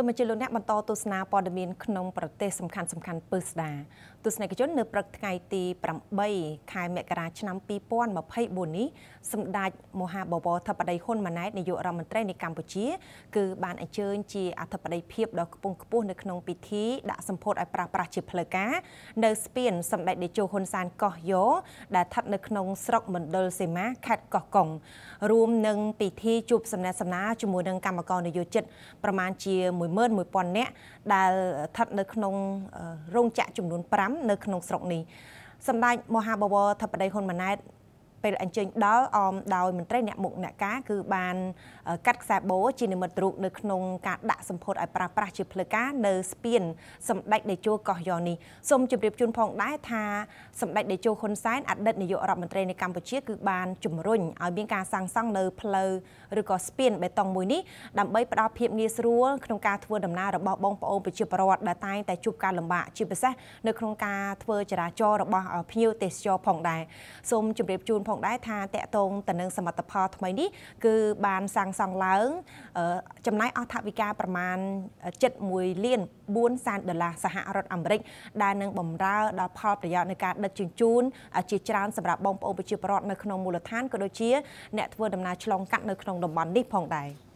សូមអញ្ជើញលោកអ្នកបន្តទស្សនាព័ត៌មានក្នុងប្រទេសសំខាន់សំខាន់ពើស្ដាទស្សនិកជននៅព្រឹកថ្ងៃទី8ខែមករាឆ្នាំ2024នេះសម្ដេចមហាបវរធិបតីហ៊ុនម៉ាណែតនាយករដ្ឋមន្ត្រីនៃកម្ពុជាគឺបានអញ្ជើញជាអធិបតីភាពដ៏ខ្ពង់ខ្ពស់នៅក្នុងពិធីដាក់សម្ពោធឲ្យប្រាស្រ័យជាផ្លូវការនៅស្ពានសម្ដេចតេជោហ៊ុនសានកោះយ៉រដែលស្ថិត នៅក្នុងស្រុកមណ្ឌលសីមាខេត្តកោះកុងរួមនឹងពិធីជួបសំណេះសំណាលជាមួយនឹងគណៈកម្មការនយោជិតប្រមាណជា1 11000នាក់ដែលស្ថិតនៅក្នុងរោងចក្រចំនួន5នៅក្នុងស្រុកនេះសម្ដេចមហាបវរធិបតីហ៊ុនម៉ាណែតពេលអញ្ជើញដល់អមដោយមន្ត្រីអ្នកមុខអ្នកការគឺបានកាត់ខ្សែបូជានិមិត្តរូបនៅក្នុងការដាក់សម្ពោធឲ្យប្រាស្រ័យជាផ្លូវការនៅស្ពានសម្ដេចតេជោកោះយ៉ងនេះសូមជម្រាបជូនផងដែរថាសម្ដេចតេជោហ៊ុនសែនអតីតនាយករដ្ឋមន្ត្រីនៃកម្ពុជាគឺបានជំរុញឲ្យមានការសាងសង់នៅផ្លូវឬក៏ស្ពានបេតុងមួយនេះដើម្បីផ្ដល់ភាពងាយស្រួលក្នុងការធ្វើដំណើររបស់បងប្អូនប្រជាពលរដ្ឋដែលតែងតែជួបការលំបាកជាពិសេសនៅក្នុងការធ្វើចរាចររបស់ភ្ញៀវទេសចរផងដែរសូមជម្រាបជូនផងដែរថាតកតងទៅនឹងសមិទ្ធផលថ្មីនេះគឺបានសាងសង់ឡើងចំណាយអស់ថវិកាប្រមាណ71លាន4សែនដុល្លារសហរដ្ឋអាមេរិក ដែលនឹងបំរើដល់ផលប្រយោជន៍នៃការដឹកជញ្ជូនជាច្រើនសម្រាប់បងប្អូនប្រជាពលរដ្ឋនៅក្នុងមូលដ្ឋានក៏ដូចជាអ្នកធ្វើដំណើរឆ្លងកាត់នៅក្នុងតំបន់នេះផងដែរ។